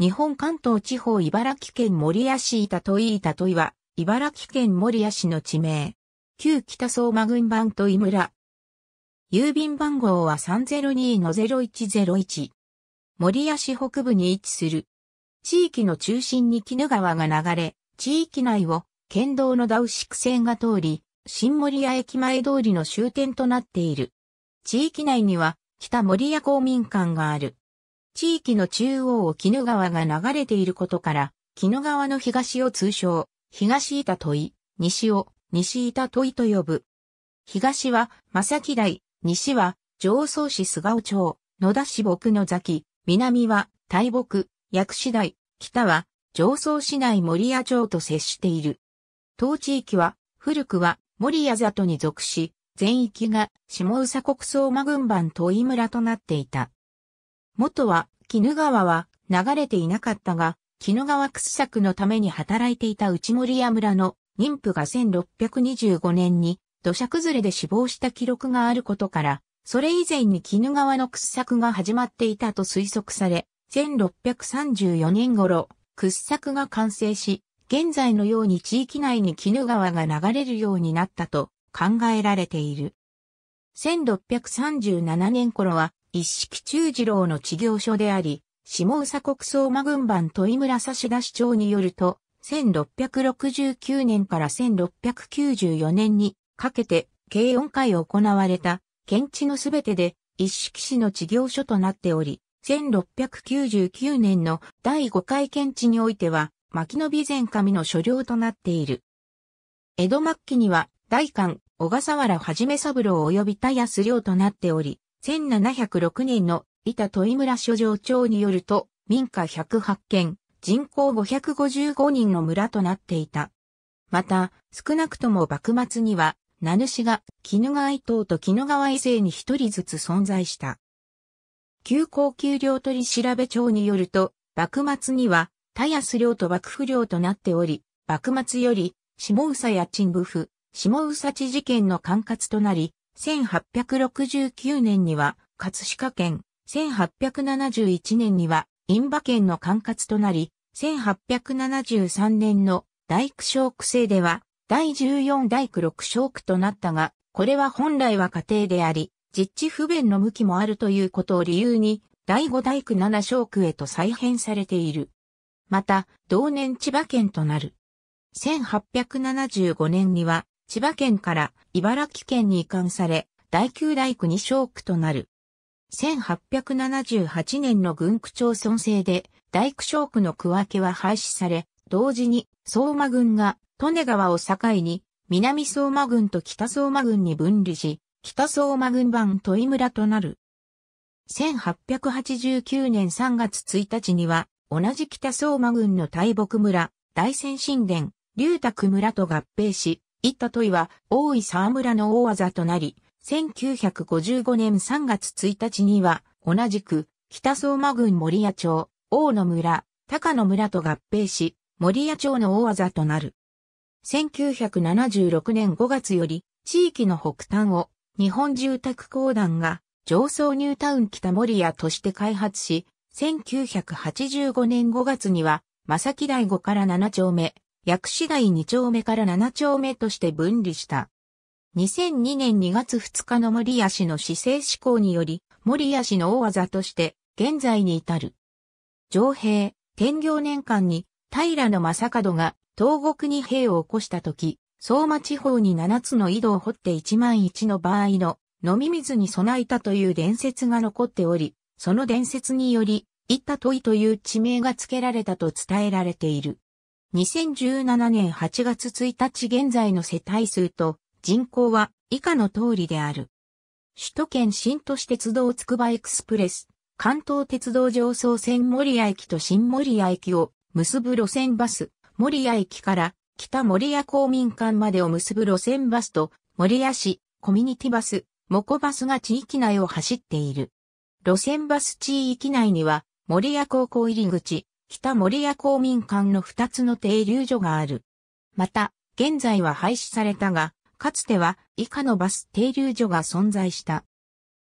日本関東地方茨城県守谷市板戸井板戸井は、茨城県守谷市の地名。旧北相馬郡番戸井村。郵便番号は302-0101。守谷市北部に位置する。地域の中心に鬼怒川が流れ、地域内を県道のダウシク線が通り、新守谷駅前通りの終点となっている。地域内には北守谷公民館がある。地域の中央を鬼怒川が流れていることから、鬼怒川の東を通称、東板問い、西を西板問いと呼ぶ。東は正木台、西は上総市菅生町、野田市北野崎、南は大木、薬師台、北は上総市内森谷町と接している。当地域は古くは森谷里に属し、全域が下総国総馬軍番問井村となっていた。元は、絹川は流れていなかったが、絹川掘削のために働いていた内森屋村の妊婦が1625年に土砂崩れで死亡した記録があることから、それ以前に絹川の掘削が始まっていたと推測され、1634年頃、掘削が完成し、現在のように地域内に絹川が流れるようになったと考えられている。1637年頃は一式中次郎の治業所であり、下宇佐国相馬軍番問井村差田市長によると、1669年から1694年にかけて、計4回行われた、検地のすべてで、一式市の治業所となっており、1699年の第5回検地においては、牧野備前神の所領となっている。江戸末期には、大官、小笠原はじめ三郎及び田安領となっており、1706年の板戸井村所城町によると、民家108軒、人口555人の村となっていた。また、少なくとも幕末には、名主が、絹川伊藤と絹川伊勢に一人ずつ存在した。旧高級領取り調べ帳によると、幕末には、田安領と幕府領となっており、幕末より、下宇佐や陳部府、下宇佐知事件の管轄となり、1869年には葛飾県、1871年には印馬県の管轄となり、1873年の大工小区制では第14大工6小区となったが、これは本来は家庭であり、実地不便の向きもあるということを理由に、第5大工7小区へと再編されている。また、同年千葉県となる。1875年には、千葉県から茨城県に移管され、第九大区二小区となる。1878年の軍区町村制で、大区小区の区分けは廃止され、同時に相馬軍が利根川を境に、南相馬軍と北相馬軍に分離し、北相馬軍版戸井村となる。1889年3月1日には、同じ北相馬軍の大木村、大仙神殿、龍卓村と合併し、いった問いは、大井沢村の大技となり、1955年3月1日には、同じく、北相馬郡森谷町、大野村、高野村と合併し、森谷町の大技となる。1976年5月より、地域の北端を、日本住宅公団が、上層ニュータウン北森谷として開発し、1985年5月には、正木第5から7丁目、薬師台2丁目から7丁目として分離した。2002年2月2日の森谷氏の姿政施行により、森谷氏の大技として、現在に至る。上平、天行年間に、平の正門が、東国に兵を起こした時、相馬地方に7つの井戸を掘って1万1の場合の、飲み水に備えたという伝説が残っており、その伝説により、行った問いという地名が付けられたと伝えられている。2017年8月1日現在の世帯数と人口は以下の通りである。首都圏新都市鉄道つくばエクスプレス、関東鉄道上層線守谷駅と新守谷駅を結ぶ路線バス、守谷駅から北守谷公民館までを結ぶ路線バスと守谷市コミュニティバス、モコバスが地域内を走っている。路線バス地域内には、守谷高校入り口、北守谷公民館の二つの停留所がある。また、現在は廃止されたが、かつては以下のバス停留所が存在した。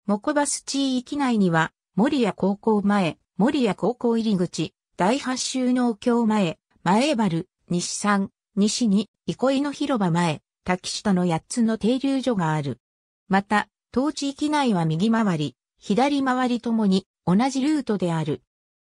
モコバス地域内には、守谷高校前、守谷高校入り口、第八周農協前、前原、西山、西に、憩いの広場前、滝下の八つの停留所がある。また、当地域内は右回り、左回りともに同じルートである。